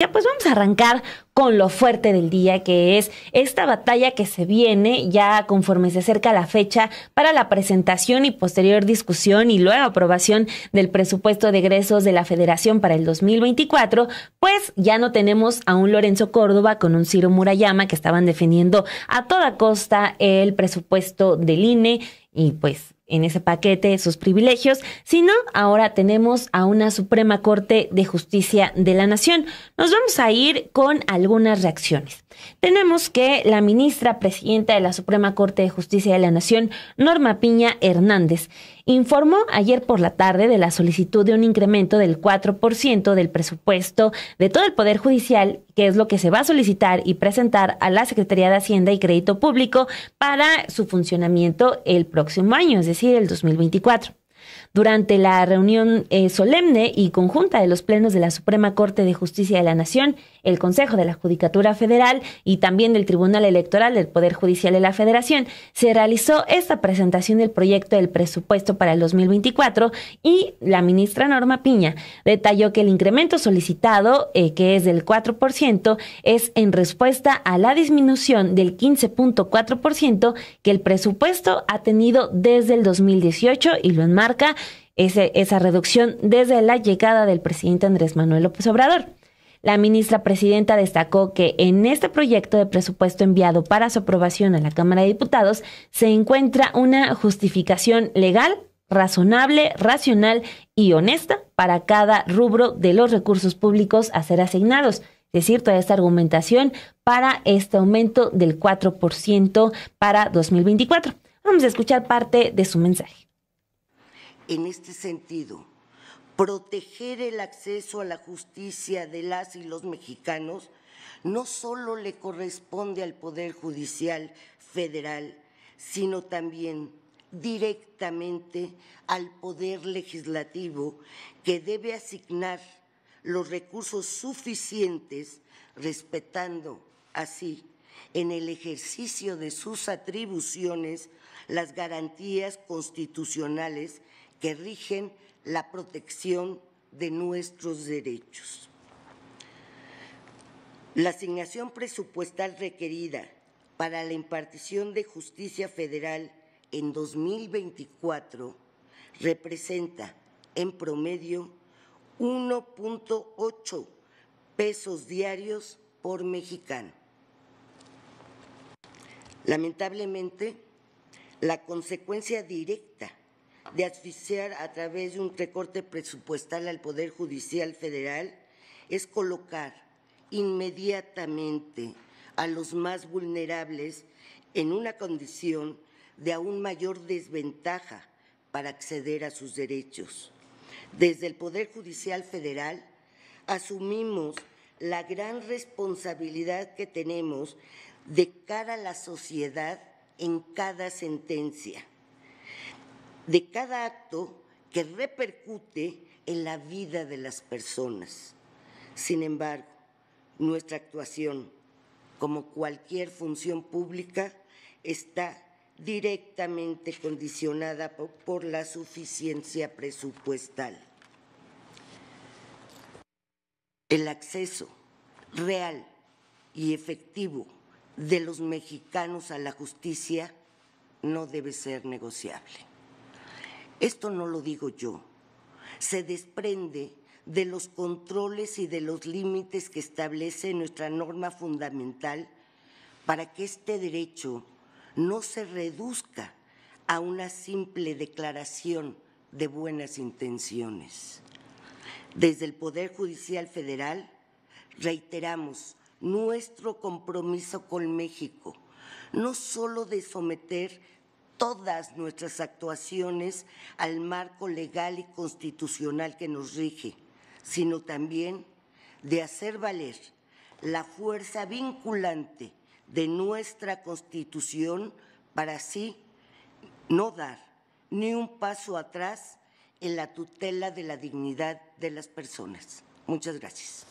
Ya pues vamos a arrancar con lo fuerte del día, que es esta batalla que se viene ya conforme se acerca la fecha para la presentación y posterior discusión y luego aprobación del presupuesto de egresos de la Federación para el 2024, pues ya no tenemos a un Lorenzo Córdoba con un Ciro Murayama que estaban defendiendo a toda costa el presupuesto del INE y pues en ese paquete sus privilegios, sino ahora tenemos a una Suprema Corte de Justicia de la Nación. Nos vamos a ir con algunas reacciones. Tenemos que la ministra presidenta de la Suprema Corte de Justicia de la Nación, Norma Piña Hernández, informó ayer por la tarde de la solicitud de un incremento del 4% del presupuesto de todo el Poder Judicial, que es lo que se va a solicitar y presentar a la Secretaría de Hacienda y Crédito Público para su funcionamiento el próximo año, es decir, el 2024. Durante la reunión eh, solemne y conjunta de los plenos de la Suprema Corte de Justicia de la Nación, el Consejo de la Judicatura Federal y también del Tribunal Electoral del Poder Judicial de la Federación, se realizó esta presentación del proyecto del presupuesto para el 2024 y la ministra Norma Piña detalló que el incremento solicitado, eh, que es del 4%, es en respuesta a la disminución del 15.4% que el presupuesto ha tenido desde el 2018 y lo enmarca esa reducción desde la llegada del presidente Andrés Manuel López Obrador. La ministra presidenta destacó que en este proyecto de presupuesto enviado para su aprobación a la Cámara de Diputados se encuentra una justificación legal, razonable, racional y honesta para cada rubro de los recursos públicos a ser asignados. Es decir, toda esta argumentación para este aumento del 4% para 2024. Vamos a escuchar parte de su mensaje. En este sentido, proteger el acceso a la justicia de las y los mexicanos no solo le corresponde al Poder Judicial Federal, sino también directamente al Poder Legislativo, que debe asignar los recursos suficientes, respetando así en el ejercicio de sus atribuciones las garantías constitucionales que rigen la protección de nuestros derechos. La asignación presupuestal requerida para la impartición de justicia federal en 2024 representa en promedio 1.8 pesos diarios por mexicano. Lamentablemente, la consecuencia directa de asfixiar a través de un recorte presupuestal al Poder Judicial Federal es colocar inmediatamente a los más vulnerables en una condición de aún mayor desventaja para acceder a sus derechos. Desde el Poder Judicial Federal asumimos la gran responsabilidad que tenemos de cara a la sociedad en cada sentencia de cada acto que repercute en la vida de las personas. Sin embargo, nuestra actuación, como cualquier función pública, está directamente condicionada por la suficiencia presupuestal. El acceso real y efectivo de los mexicanos a la justicia no debe ser negociable. Esto no lo digo yo. Se desprende de los controles y de los límites que establece nuestra norma fundamental para que este derecho no se reduzca a una simple declaración de buenas intenciones. Desde el Poder Judicial Federal reiteramos nuestro compromiso con México, no solo de someter todas nuestras actuaciones al marco legal y constitucional que nos rige, sino también de hacer valer la fuerza vinculante de nuestra Constitución para así no dar ni un paso atrás en la tutela de la dignidad de las personas. Muchas gracias.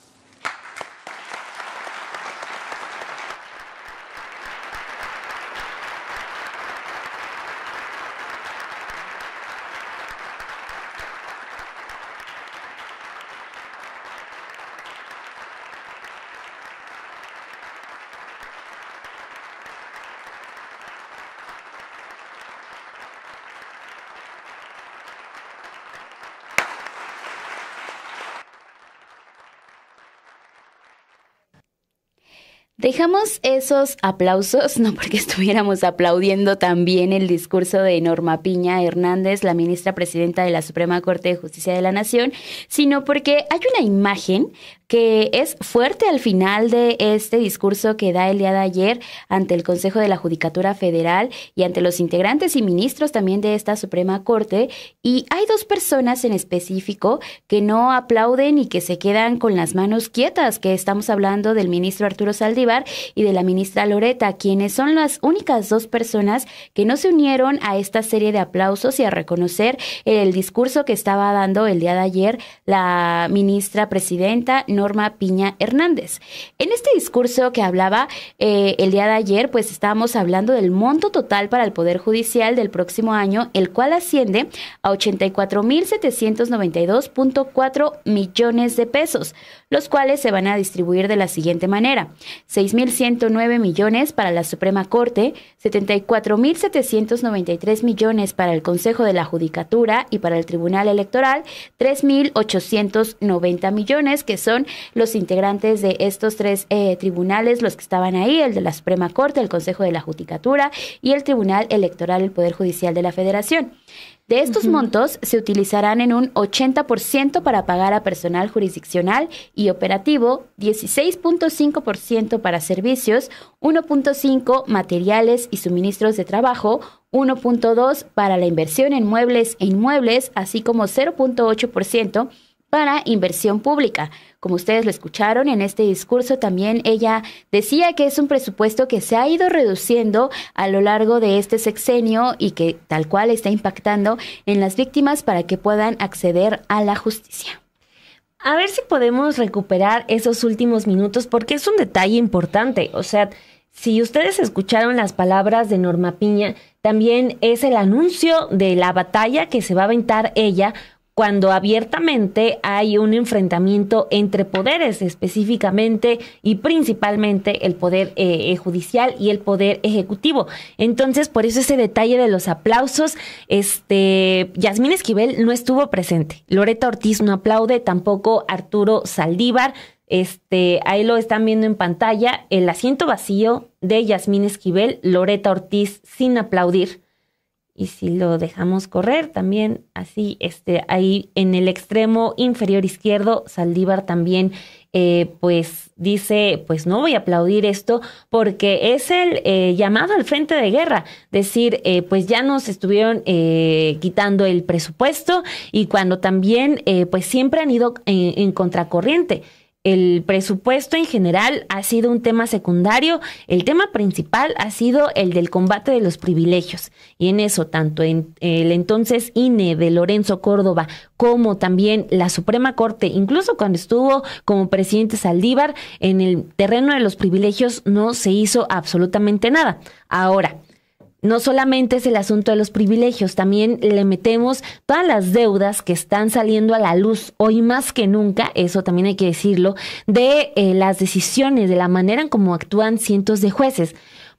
Dejamos esos aplausos, no porque estuviéramos aplaudiendo también el discurso de Norma Piña Hernández, la ministra presidenta de la Suprema Corte de Justicia de la Nación, sino porque hay una imagen que es fuerte al final de este discurso que da el día de ayer ante el Consejo de la Judicatura Federal y ante los integrantes y ministros también de esta Suprema Corte. Y hay dos personas en específico que no aplauden y que se quedan con las manos quietas, que estamos hablando del ministro Arturo Saldívar y de la ministra Loreta, quienes son las únicas dos personas que no se unieron a esta serie de aplausos y a reconocer el discurso que estaba dando el día de ayer la ministra presidenta Norma Piña Hernández. En este discurso que hablaba eh, el día de ayer, pues estábamos hablando del monto total para el Poder Judicial del próximo año, el cual asciende a 84.792.4 millones de pesos, los cuales se van a distribuir de la siguiente manera. 6.109 millones para la Suprema Corte, 74.793 millones para el Consejo de la Judicatura y para el Tribunal Electoral, 3.890 millones que son los integrantes de estos tres eh, tribunales, los que estaban ahí, el de la Suprema Corte, el Consejo de la Judicatura y el Tribunal Electoral el Poder Judicial de la Federación. De estos montos se utilizarán en un 80% para pagar a personal jurisdiccional y operativo, 16.5% para servicios, 1.5 materiales y suministros de trabajo, 1.2 para la inversión en muebles e inmuebles, así como 0.8% para inversión pública. Como ustedes lo escucharon en este discurso, también ella decía que es un presupuesto que se ha ido reduciendo a lo largo de este sexenio y que tal cual está impactando en las víctimas para que puedan acceder a la justicia. A ver si podemos recuperar esos últimos minutos porque es un detalle importante. O sea, si ustedes escucharon las palabras de Norma Piña, también es el anuncio de la batalla que se va a aventar ella cuando abiertamente hay un enfrentamiento entre poderes específicamente y principalmente el poder eh, eh, judicial y el poder ejecutivo. Entonces, por eso ese detalle de los aplausos, este, Yasmín Esquivel no estuvo presente, Loreta Ortiz no aplaude, tampoco Arturo Saldívar, este, ahí lo están viendo en pantalla, el asiento vacío de Yasmín Esquivel, Loreta Ortiz sin aplaudir y si lo dejamos correr también así, este, ahí en el extremo inferior izquierdo, Saldívar también eh, pues dice, pues no voy a aplaudir esto porque es el eh, llamado al frente de guerra, decir, eh, pues ya nos estuvieron quitando el presupuesto y cuando también, pues siempre han ido en contracorriente. El presupuesto en general ha sido un tema secundario, el tema principal ha sido el del combate de los privilegios. Y en eso, tanto en el entonces INE de Lorenzo Córdoba como también la Suprema Corte, incluso cuando estuvo como presidente Saldívar, en el terreno de los privilegios no se hizo absolutamente nada. Ahora, no solamente es el asunto de los privilegios, también le metemos todas las deudas que están saliendo a la luz hoy más que nunca, eso también hay que decirlo, de eh, las decisiones, de la manera en cómo actúan cientos de jueces.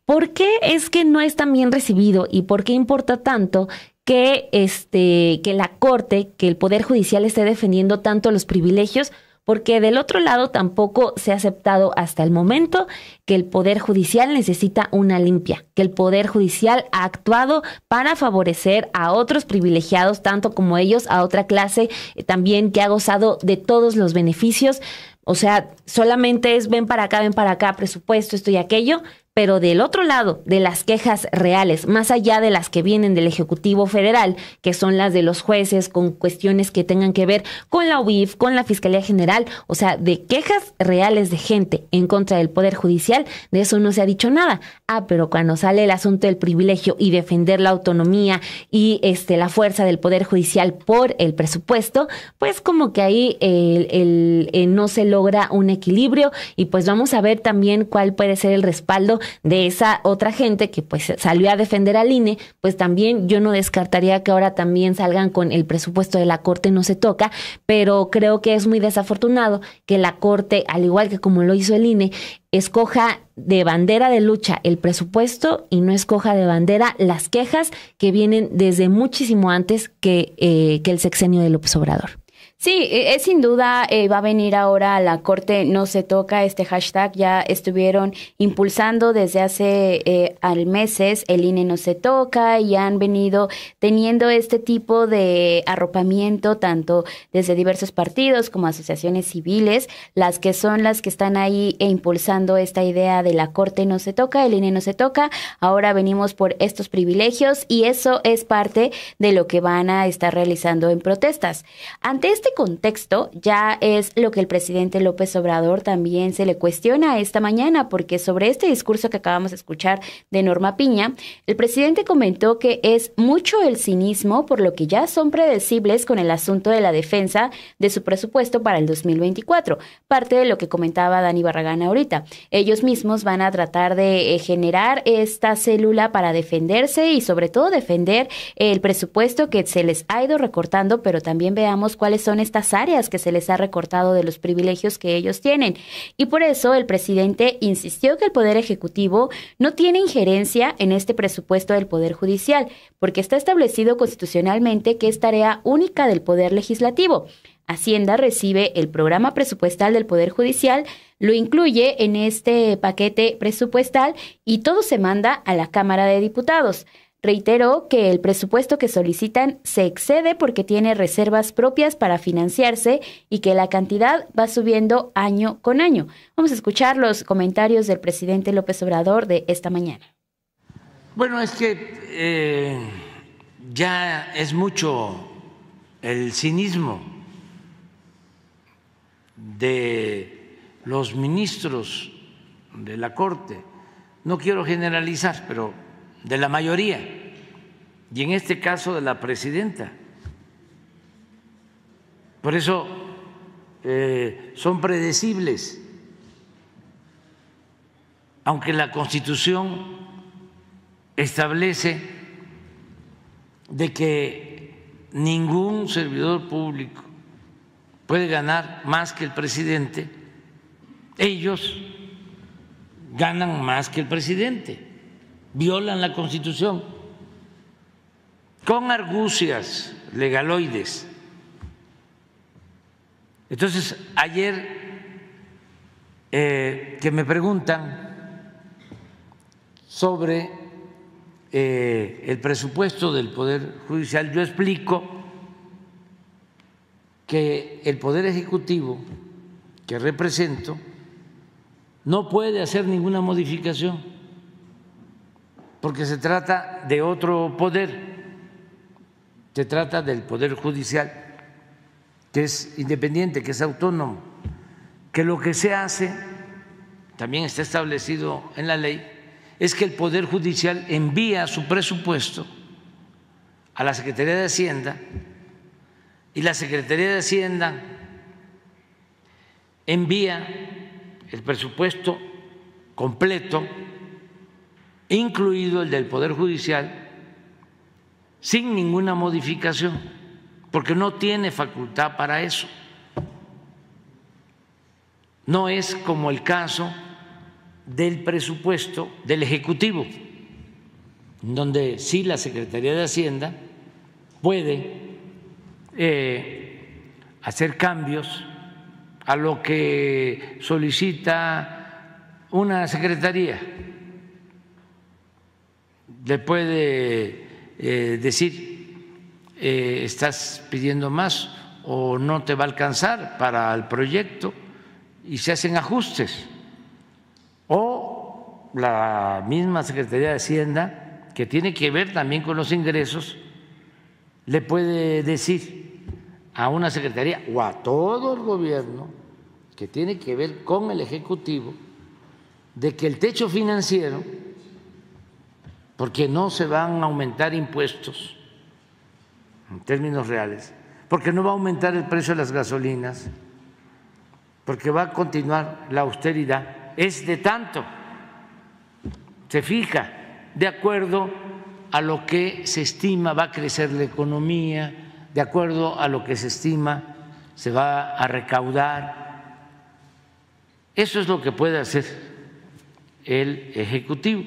¿Por qué es que no es tan bien recibido y por qué importa tanto que, este, que la Corte, que el Poder Judicial esté defendiendo tanto los privilegios? porque del otro lado tampoco se ha aceptado hasta el momento que el Poder Judicial necesita una limpia, que el Poder Judicial ha actuado para favorecer a otros privilegiados, tanto como ellos, a otra clase eh, también que ha gozado de todos los beneficios. O sea, solamente es ven para acá, ven para acá, presupuesto, esto y aquello, pero del otro lado, de las quejas reales, más allá de las que vienen del Ejecutivo Federal, que son las de los jueces con cuestiones que tengan que ver con la UIF, con la Fiscalía General, o sea, de quejas reales de gente en contra del Poder Judicial, de eso no se ha dicho nada. Ah, pero cuando sale el asunto del privilegio y defender la autonomía y este, la fuerza del Poder Judicial por el presupuesto, pues como que ahí eh, no se logra un equilibrio y pues vamos a ver también cuál puede ser el respaldo de esa otra gente que pues salió a defender al INE, pues también yo no descartaría que ahora también salgan con el presupuesto de la Corte no se toca, pero creo que es muy desafortunado que la Corte, al igual que como lo hizo el INE, escoja de bandera de lucha el presupuesto y no escoja de bandera las quejas que vienen desde muchísimo antes que, eh, que el sexenio de López Obrador. Sí, e, es sin duda eh, va a venir ahora a la corte no se toca este hashtag ya estuvieron impulsando desde hace eh, al meses el INE no se toca y han venido teniendo este tipo de arropamiento tanto desde diversos partidos como asociaciones civiles las que son las que están ahí e impulsando esta idea de la corte no se toca el INE no se toca ahora venimos por estos privilegios y eso es parte de lo que van a estar realizando en protestas ante este este contexto ya es lo que el presidente López Obrador también se le cuestiona esta mañana, porque sobre este discurso que acabamos de escuchar de Norma Piña, el presidente comentó que es mucho el cinismo por lo que ya son predecibles con el asunto de la defensa de su presupuesto para el 2024, parte de lo que comentaba Dani Barragán ahorita. Ellos mismos van a tratar de eh, generar esta célula para defenderse y sobre todo defender el presupuesto que se les ha ido recortando, pero también veamos cuáles son estas áreas que se les ha recortado de los privilegios que ellos tienen. Y por eso el presidente insistió que el Poder Ejecutivo no tiene injerencia en este presupuesto del Poder Judicial, porque está establecido constitucionalmente que es tarea única del Poder Legislativo. Hacienda recibe el programa presupuestal del Poder Judicial, lo incluye en este paquete presupuestal y todo se manda a la Cámara de Diputados. Reiteró que el presupuesto que solicitan se excede porque tiene reservas propias para financiarse y que la cantidad va subiendo año con año. Vamos a escuchar los comentarios del presidente López Obrador de esta mañana. Bueno, es que eh, ya es mucho el cinismo de los ministros de la Corte. No quiero generalizar, pero de la mayoría, y en este caso de la presidenta. Por eso eh, son predecibles, aunque la Constitución establece de que ningún servidor público puede ganar más que el presidente, ellos ganan más que el presidente violan la Constitución con argucias legaloides. Entonces, ayer eh, que me preguntan sobre eh, el presupuesto del Poder Judicial, yo explico que el Poder Ejecutivo que represento no puede hacer ninguna modificación porque se trata de otro poder, se trata del Poder Judicial, que es independiente, que es autónomo, que lo que se hace, también está establecido en la ley, es que el Poder Judicial envía su presupuesto a la Secretaría de Hacienda y la Secretaría de Hacienda envía el presupuesto completo incluido el del Poder Judicial, sin ninguna modificación, porque no tiene facultad para eso. No es como el caso del presupuesto del Ejecutivo, donde sí la Secretaría de Hacienda puede eh, hacer cambios a lo que solicita una secretaría le puede eh, decir, eh, estás pidiendo más o no te va a alcanzar para el proyecto y se hacen ajustes. O la misma Secretaría de Hacienda, que tiene que ver también con los ingresos, le puede decir a una secretaría o a todo el gobierno que tiene que ver con el Ejecutivo de que el techo financiero porque no se van a aumentar impuestos en términos reales, porque no va a aumentar el precio de las gasolinas, porque va a continuar la austeridad, es de tanto, se fija, de acuerdo a lo que se estima va a crecer la economía, de acuerdo a lo que se estima se va a recaudar. Eso es lo que puede hacer el Ejecutivo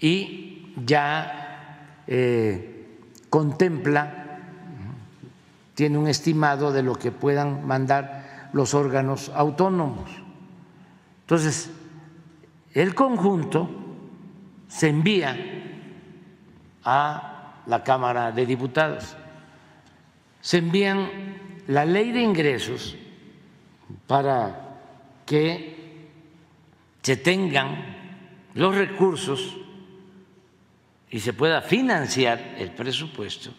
y ya eh, contempla, tiene un estimado de lo que puedan mandar los órganos autónomos. Entonces, el conjunto se envía a la Cámara de Diputados. Se envían la ley de ingresos para que se tengan los recursos y se pueda financiar el presupuesto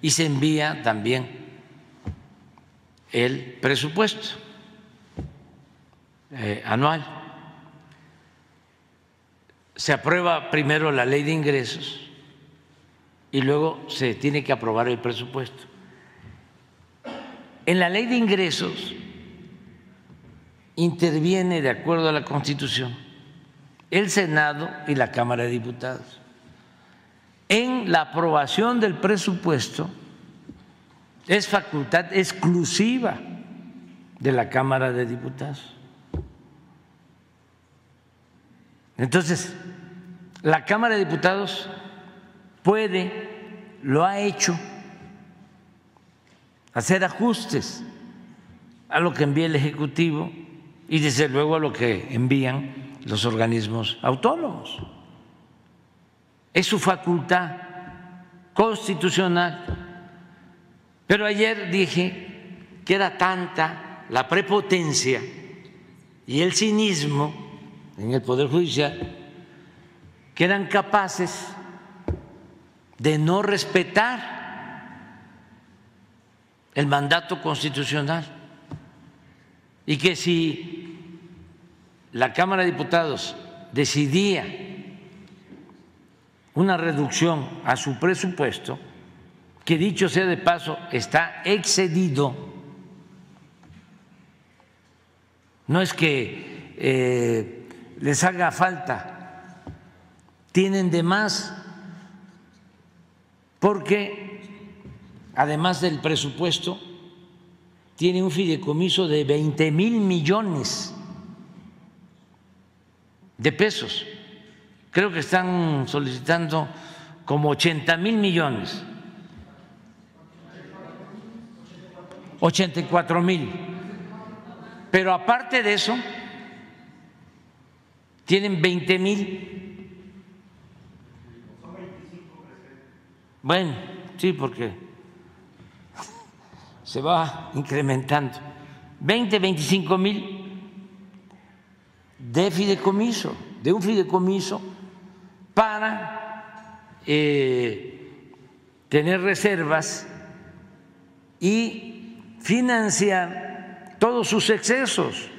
y se envía también el presupuesto eh, anual. Se aprueba primero la ley de ingresos y luego se tiene que aprobar el presupuesto. En la ley de ingresos interviene, de acuerdo a la Constitución, el Senado y la Cámara de Diputados en la aprobación del presupuesto es facultad exclusiva de la Cámara de Diputados. Entonces, la Cámara de Diputados puede, lo ha hecho, hacer ajustes a lo que envía el Ejecutivo y desde luego a lo que envían los organismos autónomos es su facultad constitucional. Pero ayer dije que era tanta la prepotencia y el cinismo en el Poder Judicial que eran capaces de no respetar el mandato constitucional y que si la Cámara de Diputados decidía una reducción a su presupuesto, que dicho sea de paso, está excedido. No es que eh, les haga falta, tienen de más, porque además del presupuesto, tiene un fideicomiso de 20 mil millones de pesos creo que están solicitando como 80 mil millones, 84 mil. Pero aparte de eso, tienen 20 mil. Bueno, sí, porque se va incrementando. 20, 25 mil de fideicomiso, de un fideicomiso para eh, tener reservas y financiar todos sus excesos.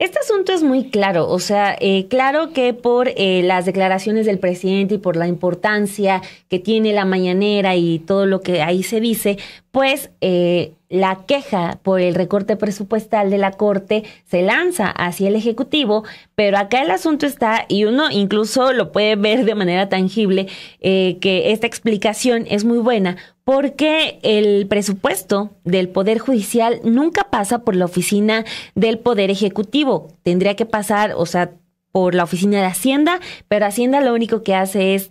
Este asunto es muy claro, o sea, eh, claro que por eh, las declaraciones del presidente y por la importancia que tiene la mañanera y todo lo que ahí se dice, pues eh, la queja por el recorte presupuestal de la Corte se lanza hacia el Ejecutivo, pero acá el asunto está, y uno incluso lo puede ver de manera tangible, eh, que esta explicación es muy buena, porque el presupuesto del Poder Judicial nunca pasa por la oficina del Poder Ejecutivo. Tendría que pasar, o sea, por la oficina de Hacienda, pero Hacienda lo único que hace es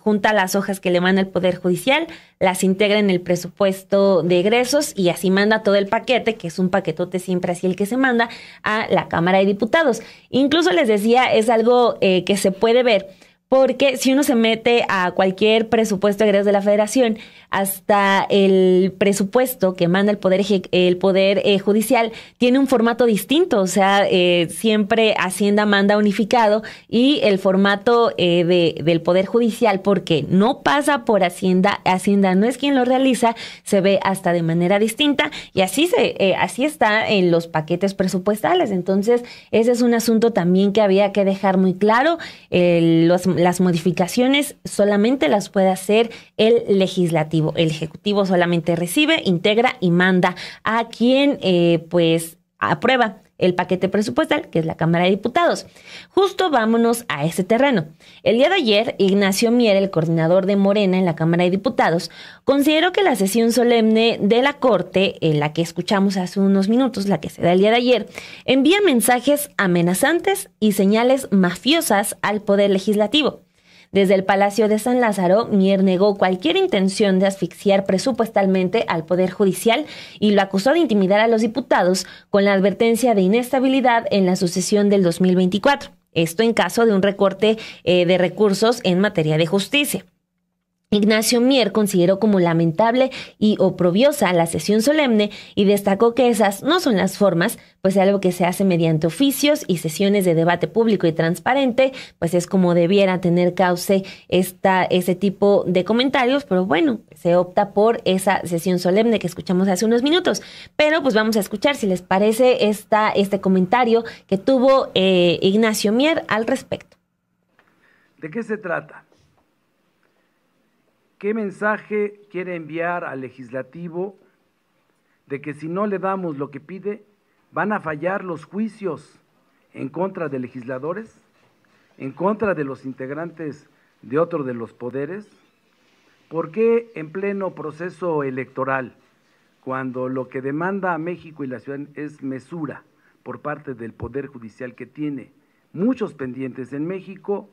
junta las hojas que le manda el Poder Judicial, las integra en el presupuesto de egresos y así manda todo el paquete, que es un paquetote siempre así el que se manda, a la Cámara de Diputados. Incluso les decía, es algo eh, que se puede ver porque si uno se mete a cualquier presupuesto agregado de la federación, hasta el presupuesto que manda el Poder, el poder eh, Judicial tiene un formato distinto, o sea, eh, siempre Hacienda manda unificado y el formato eh, de, del Poder Judicial, porque no pasa por Hacienda, Hacienda no es quien lo realiza, se ve hasta de manera distinta y así, se, así está en los paquetes presupuestales. Entonces, ese es un asunto también que había que dejar muy claro. los las modificaciones solamente las puede hacer el legislativo. El ejecutivo solamente recibe, integra y manda a quien eh, pues aprueba el paquete presupuestal, que es la Cámara de Diputados. Justo vámonos a ese terreno. El día de ayer, Ignacio Mier, el coordinador de Morena en la Cámara de Diputados, consideró que la sesión solemne de la Corte, en la que escuchamos hace unos minutos, la que se da el día de ayer, envía mensajes amenazantes y señales mafiosas al Poder Legislativo. Desde el Palacio de San Lázaro, Mier negó cualquier intención de asfixiar presupuestalmente al Poder Judicial y lo acusó de intimidar a los diputados con la advertencia de inestabilidad en la sucesión del 2024. Esto en caso de un recorte eh, de recursos en materia de justicia. Ignacio Mier consideró como lamentable y oprobiosa la sesión solemne y destacó que esas no son las formas, pues algo que se hace mediante oficios y sesiones de debate público y transparente, pues es como debiera tener cauce esta, ese tipo de comentarios, pero bueno, se opta por esa sesión solemne que escuchamos hace unos minutos. Pero pues vamos a escuchar si les parece este comentario que tuvo eh, Ignacio Mier al respecto. ¿De qué se trata? ¿Qué mensaje quiere enviar al legislativo de que si no le damos lo que pide, van a fallar los juicios en contra de legisladores, en contra de los integrantes de otro de los poderes? ¿Por qué en pleno proceso electoral, cuando lo que demanda a México y la ciudad es mesura por parte del Poder Judicial que tiene muchos pendientes en México,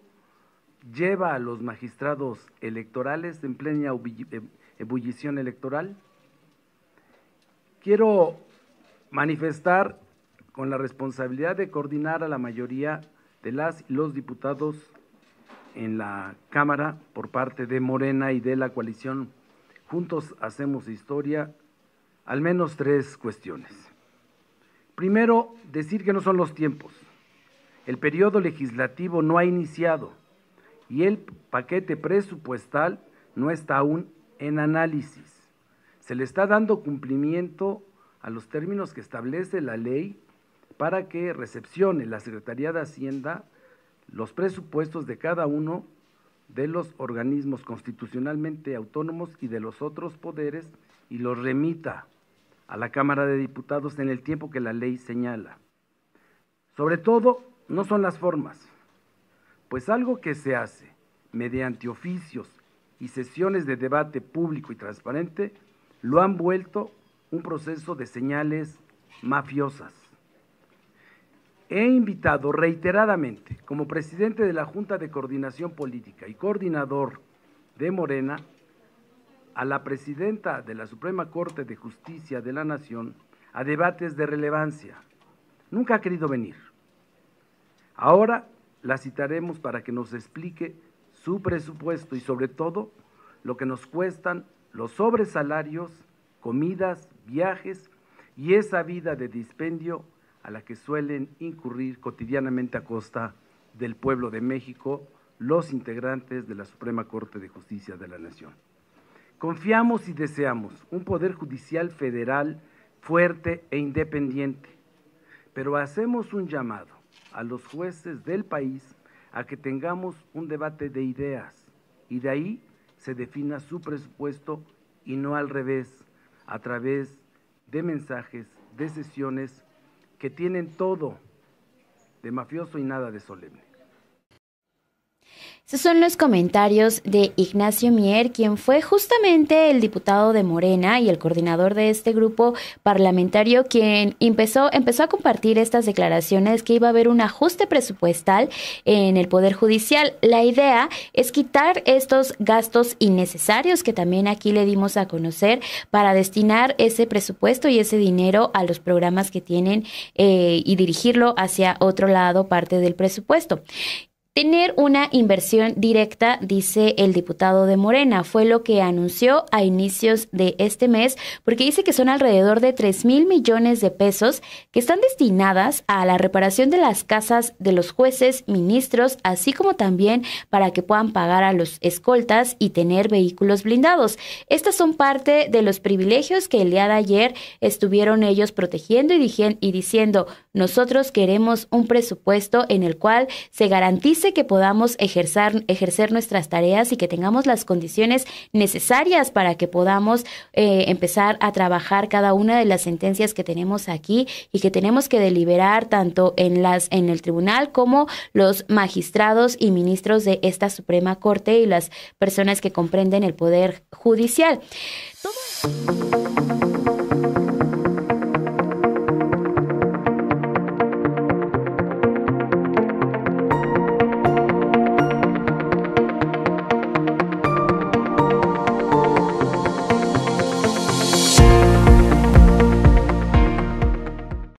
lleva a los magistrados electorales en plena eh, ebullición electoral. Quiero manifestar con la responsabilidad de coordinar a la mayoría de las y los diputados en la Cámara por parte de Morena y de la coalición Juntos Hacemos Historia, al menos tres cuestiones. Primero, decir que no son los tiempos. El periodo legislativo no ha iniciado y el paquete presupuestal no está aún en análisis. Se le está dando cumplimiento a los términos que establece la ley para que recepcione la Secretaría de Hacienda los presupuestos de cada uno de los organismos constitucionalmente autónomos y de los otros poderes y los remita a la Cámara de Diputados en el tiempo que la ley señala. Sobre todo, no son las formas, pues algo que se hace mediante oficios y sesiones de debate público y transparente lo han vuelto un proceso de señales mafiosas. He invitado reiteradamente como presidente de la Junta de Coordinación Política y coordinador de Morena a la presidenta de la Suprema Corte de Justicia de la Nación a debates de relevancia. Nunca ha querido venir. Ahora la citaremos para que nos explique su presupuesto y sobre todo lo que nos cuestan los sobresalarios, comidas, viajes y esa vida de dispendio a la que suelen incurrir cotidianamente a costa del pueblo de México los integrantes de la Suprema Corte de Justicia de la Nación. Confiamos y deseamos un Poder Judicial Federal fuerte e independiente, pero hacemos un llamado a los jueces del país a que tengamos un debate de ideas y de ahí se defina su presupuesto y no al revés, a través de mensajes, de sesiones que tienen todo de mafioso y nada de solemne. Esos son los comentarios de Ignacio Mier, quien fue justamente el diputado de Morena y el coordinador de este grupo parlamentario, quien empezó, empezó a compartir estas declaraciones que iba a haber un ajuste presupuestal en el Poder Judicial. La idea es quitar estos gastos innecesarios que también aquí le dimos a conocer para destinar ese presupuesto y ese dinero a los programas que tienen eh, y dirigirlo hacia otro lado, parte del presupuesto. Tener una inversión directa, dice el diputado de Morena, fue lo que anunció a inicios de este mes, porque dice que son alrededor de 3 mil millones de pesos que están destinadas a la reparación de las casas de los jueces, ministros, así como también para que puedan pagar a los escoltas y tener vehículos blindados. Estas son parte de los privilegios que el día de ayer estuvieron ellos protegiendo y, y diciendo, nosotros queremos un presupuesto en el cual se garantice que podamos ejercer, nuestras tareas y que tengamos las condiciones necesarias para que podamos eh, empezar a trabajar cada una de las sentencias que tenemos aquí y que tenemos que deliberar tanto en las en el tribunal como los magistrados y ministros de esta Suprema Corte y las personas que comprenden el poder judicial.